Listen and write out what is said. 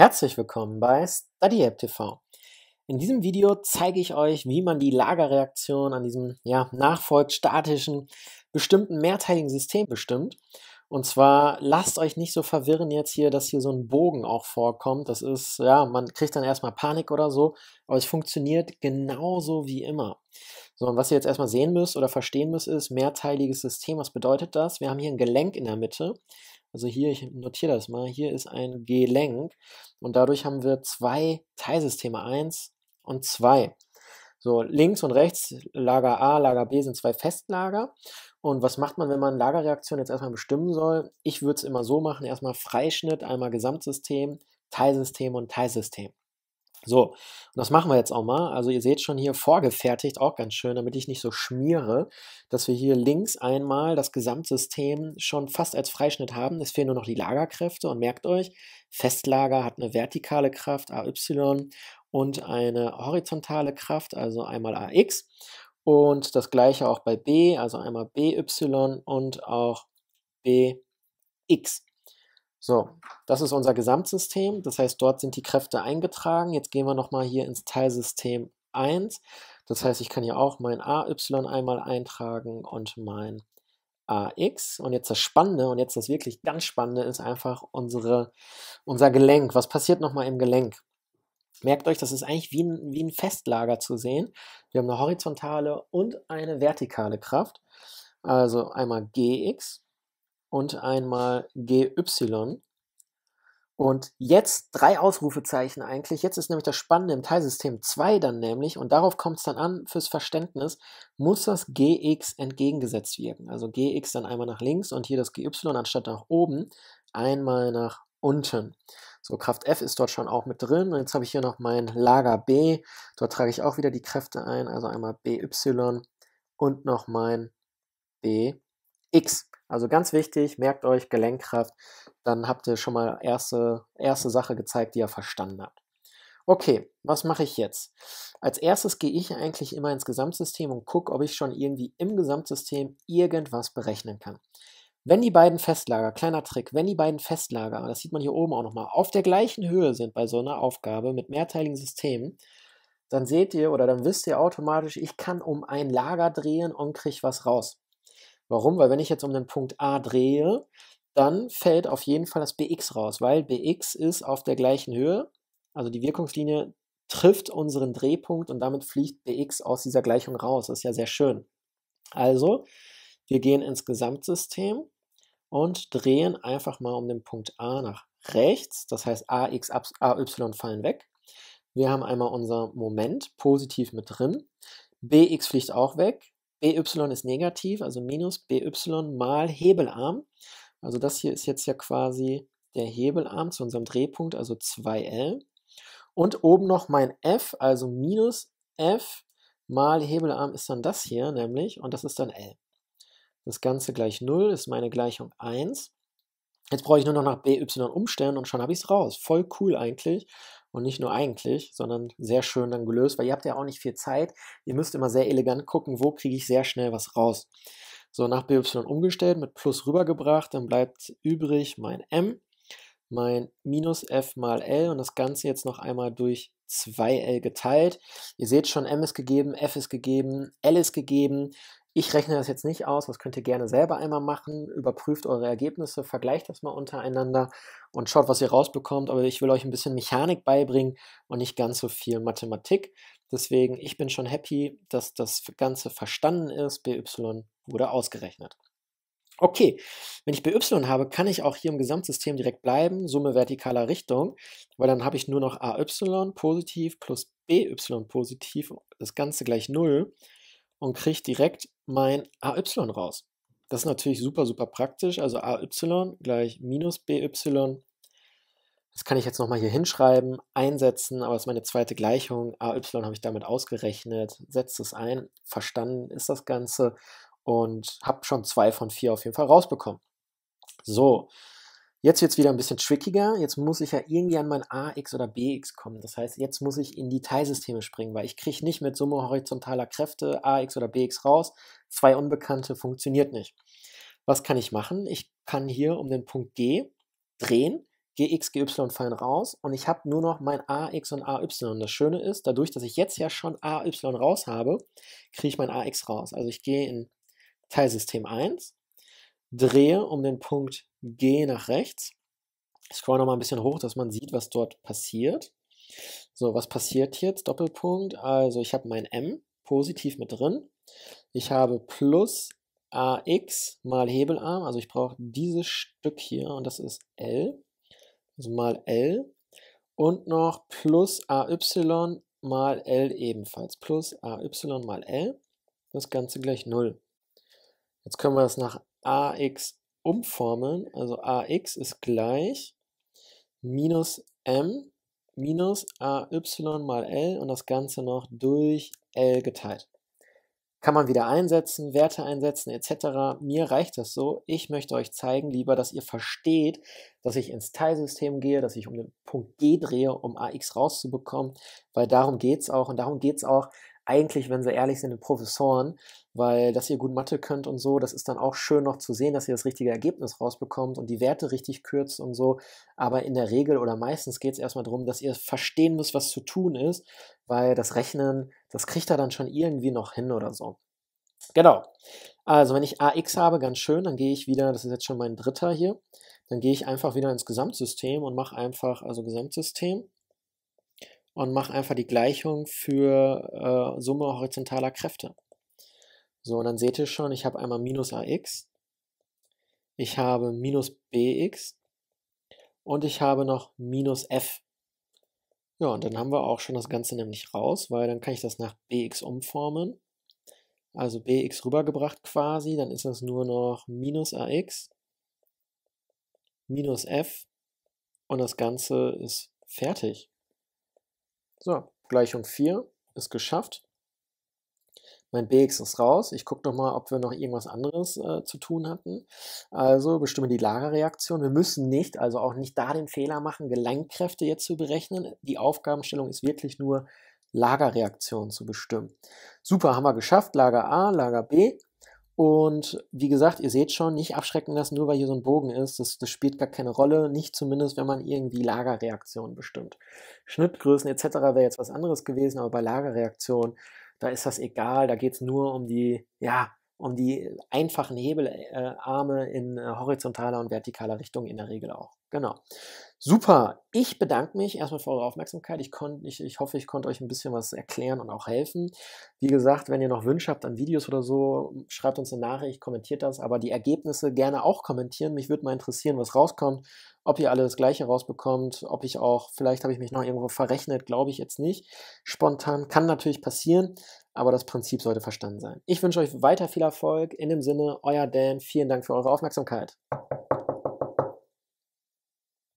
Herzlich willkommen bei StudyApp TV. In diesem Video zeige ich euch, wie man die Lagerreaktion an diesem ja, nachfolgt statischen bestimmten mehrteiligen System bestimmt. Und zwar lasst euch nicht so verwirren jetzt hier, dass hier so ein Bogen auch vorkommt. Das ist, ja, man kriegt dann erstmal Panik oder so, aber es funktioniert genauso wie immer. So, und was ihr jetzt erstmal sehen müsst oder verstehen müsst, ist mehrteiliges System. Was bedeutet das? Wir haben hier ein Gelenk in der Mitte. Also hier, ich notiere das mal, hier ist ein Gelenk und dadurch haben wir zwei Teilsysteme, eins und zwei. So, links und rechts, Lager A, Lager B sind zwei Festlager und was macht man, wenn man Lagerreaktionen jetzt erstmal bestimmen soll? Ich würde es immer so machen, erstmal Freischnitt, einmal Gesamtsystem, Teilsystem und Teilsystem. So, und das machen wir jetzt auch mal. Also ihr seht schon hier vorgefertigt, auch ganz schön, damit ich nicht so schmiere, dass wir hier links einmal das Gesamtsystem schon fast als Freischnitt haben. Es fehlen nur noch die Lagerkräfte und merkt euch, Festlager hat eine vertikale Kraft AY und eine horizontale Kraft, also einmal AX. Und das gleiche auch bei b, also einmal by und auch bx. So, das ist unser Gesamtsystem. Das heißt, dort sind die Kräfte eingetragen. Jetzt gehen wir nochmal hier ins Teilsystem 1. Das heißt, ich kann hier auch mein AY einmal eintragen und mein AX. Und jetzt das Spannende, und jetzt das wirklich ganz Spannende, ist einfach unsere, unser Gelenk. Was passiert nochmal im Gelenk? Merkt euch, das ist eigentlich wie ein, wie ein Festlager zu sehen. Wir haben eine horizontale und eine vertikale Kraft. Also einmal gx und einmal gy. Und jetzt drei Ausrufezeichen eigentlich. Jetzt ist nämlich das Spannende im Teilsystem 2 dann nämlich, und darauf kommt es dann an fürs Verständnis, muss das gx entgegengesetzt wirken. Also gx dann einmal nach links und hier das gy anstatt nach oben einmal nach unten. So, Kraft F ist dort schon auch mit drin. Und jetzt habe ich hier noch mein Lager B. Dort trage ich auch wieder die Kräfte ein, also einmal BY und noch mein BX. Also ganz wichtig, merkt euch Gelenkkraft, dann habt ihr schon mal erste, erste Sache gezeigt, die ihr verstanden habt. Okay, was mache ich jetzt? Als erstes gehe ich eigentlich immer ins Gesamtsystem und gucke, ob ich schon irgendwie im Gesamtsystem irgendwas berechnen kann. Wenn die beiden Festlager, kleiner Trick, wenn die beiden Festlager, das sieht man hier oben auch nochmal, auf der gleichen Höhe sind bei so einer Aufgabe mit mehrteiligen Systemen, dann seht ihr oder dann wisst ihr automatisch, ich kann um ein Lager drehen und kriege was raus. Warum? Weil wenn ich jetzt um den Punkt A drehe, dann fällt auf jeden Fall das BX raus, weil BX ist auf der gleichen Höhe, also die Wirkungslinie trifft unseren Drehpunkt und damit fliegt BX aus dieser Gleichung raus. Das ist ja sehr schön. Also, wir gehen ins Gesamtsystem und drehen einfach mal um den Punkt A nach rechts. Das heißt, A, Y fallen weg. Wir haben einmal unser Moment positiv mit drin. B, X fliegt auch weg. B, Y ist negativ, also minus B, Y mal Hebelarm. Also das hier ist jetzt ja quasi der Hebelarm zu unserem Drehpunkt, also 2L. Und oben noch mein F, also minus F mal Hebelarm ist dann das hier nämlich und das ist dann L. Das Ganze gleich 0 ist meine Gleichung 1. Jetzt brauche ich nur noch nach by umstellen und schon habe ich es raus. Voll cool eigentlich. Und nicht nur eigentlich, sondern sehr schön dann gelöst, weil ihr habt ja auch nicht viel Zeit. Ihr müsst immer sehr elegant gucken, wo kriege ich sehr schnell was raus. So, nach by umgestellt, mit plus rübergebracht, dann bleibt übrig mein m mein minus f mal L und das Ganze jetzt noch einmal durch 2L geteilt. Ihr seht schon, M ist gegeben, F ist gegeben, L ist gegeben. Ich rechne das jetzt nicht aus, das könnt ihr gerne selber einmal machen. Überprüft eure Ergebnisse, vergleicht das mal untereinander und schaut, was ihr rausbekommt. Aber ich will euch ein bisschen Mechanik beibringen und nicht ganz so viel Mathematik. Deswegen, ich bin schon happy, dass das Ganze verstanden ist. BY wurde ausgerechnet. Okay, wenn ich bei y habe, kann ich auch hier im Gesamtsystem direkt bleiben, Summe vertikaler Richtung, weil dann habe ich nur noch ay positiv plus by positiv, das Ganze gleich 0 und kriege direkt mein ay raus. Das ist natürlich super, super praktisch, also ay gleich minus by. Das kann ich jetzt nochmal hier hinschreiben, einsetzen, aber das ist meine zweite Gleichung, ay habe ich damit ausgerechnet, setze es ein, verstanden ist das Ganze und habe schon zwei von vier auf jeden Fall rausbekommen. So, jetzt wird es wieder ein bisschen trickiger. Jetzt muss ich ja irgendwie an mein AX oder BX kommen. Das heißt, jetzt muss ich in die Teilsysteme springen, weil ich kriege nicht mit Summe horizontaler Kräfte AX oder BX raus. Zwei Unbekannte funktioniert nicht. Was kann ich machen? Ich kann hier um den Punkt G drehen gx, gy fallen raus und ich habe nur noch mein ax und ay. Das Schöne ist, dadurch, dass ich jetzt ja schon ay raus habe, kriege ich mein ax raus. Also ich gehe in Teilsystem 1, drehe um den Punkt G nach rechts. scroll nochmal ein bisschen hoch, dass man sieht, was dort passiert. So, was passiert jetzt? Doppelpunkt. Also ich habe mein M positiv mit drin. Ich habe plus AX mal Hebelarm. Also ich brauche dieses Stück hier und das ist L. Also mal L. Und noch plus AY mal L ebenfalls. Plus AY mal L. Das Ganze gleich 0. Jetzt können wir das nach ax umformeln. Also ax ist gleich minus m minus ay mal l und das Ganze noch durch l geteilt. Kann man wieder einsetzen, Werte einsetzen etc. Mir reicht das so. Ich möchte euch zeigen lieber, dass ihr versteht, dass ich ins Teilsystem gehe, dass ich um den Punkt G drehe, um ax rauszubekommen, weil darum geht es auch und darum geht es auch, eigentlich, wenn sie ehrlich sind, den Professoren, weil dass ihr gut Mathe könnt und so, das ist dann auch schön noch zu sehen, dass ihr das richtige Ergebnis rausbekommt und die Werte richtig kürzt und so. Aber in der Regel oder meistens geht es erstmal darum, dass ihr verstehen müsst, was zu tun ist, weil das Rechnen, das kriegt er dann schon irgendwie noch hin oder so. Genau. Also wenn ich AX habe, ganz schön, dann gehe ich wieder, das ist jetzt schon mein dritter hier, dann gehe ich einfach wieder ins Gesamtsystem und mache einfach, also Gesamtsystem, und mache einfach die Gleichung für äh, Summe horizontaler Kräfte. So, und dann seht ihr schon, ich habe einmal minus ax, ich habe minus bx und ich habe noch minus f. Ja, und dann haben wir auch schon das Ganze nämlich raus, weil dann kann ich das nach bx umformen. Also bx rübergebracht quasi, dann ist das nur noch minus ax, minus f und das Ganze ist fertig. So, Gleichung 4 ist geschafft. Mein bx ist raus. Ich gucke nochmal, ob wir noch irgendwas anderes äh, zu tun hatten. Also bestimme die Lagerreaktion. Wir müssen nicht, also auch nicht da den Fehler machen, Gelenkkräfte jetzt zu berechnen. Die Aufgabenstellung ist wirklich nur Lagerreaktion zu bestimmen. Super, haben wir geschafft. Lager A, Lager B. Und wie gesagt, ihr seht schon, nicht abschrecken lassen, nur weil hier so ein Bogen ist. Das, das spielt gar keine Rolle, nicht zumindest, wenn man irgendwie Lagerreaktionen bestimmt. Schnittgrößen etc. wäre jetzt was anderes gewesen, aber bei Lagerreaktionen, da ist das egal. Da geht es nur um die, ja, um die einfachen Hebelarme äh, in äh, horizontaler und vertikaler Richtung in der Regel auch. Genau. Super. Ich bedanke mich erstmal für eure Aufmerksamkeit. Ich, konnt, ich, ich hoffe, ich konnte euch ein bisschen was erklären und auch helfen. Wie gesagt, wenn ihr noch Wünsche habt an Videos oder so, schreibt uns eine Nachricht, kommentiert das. Aber die Ergebnisse gerne auch kommentieren. Mich würde mal interessieren, was rauskommt ob ihr alle das gleiche rausbekommt, ob ich auch, vielleicht habe ich mich noch irgendwo verrechnet, glaube ich jetzt nicht. Spontan kann natürlich passieren, aber das Prinzip sollte verstanden sein. Ich wünsche euch weiter viel Erfolg. In dem Sinne, euer Dan, vielen Dank für eure Aufmerksamkeit.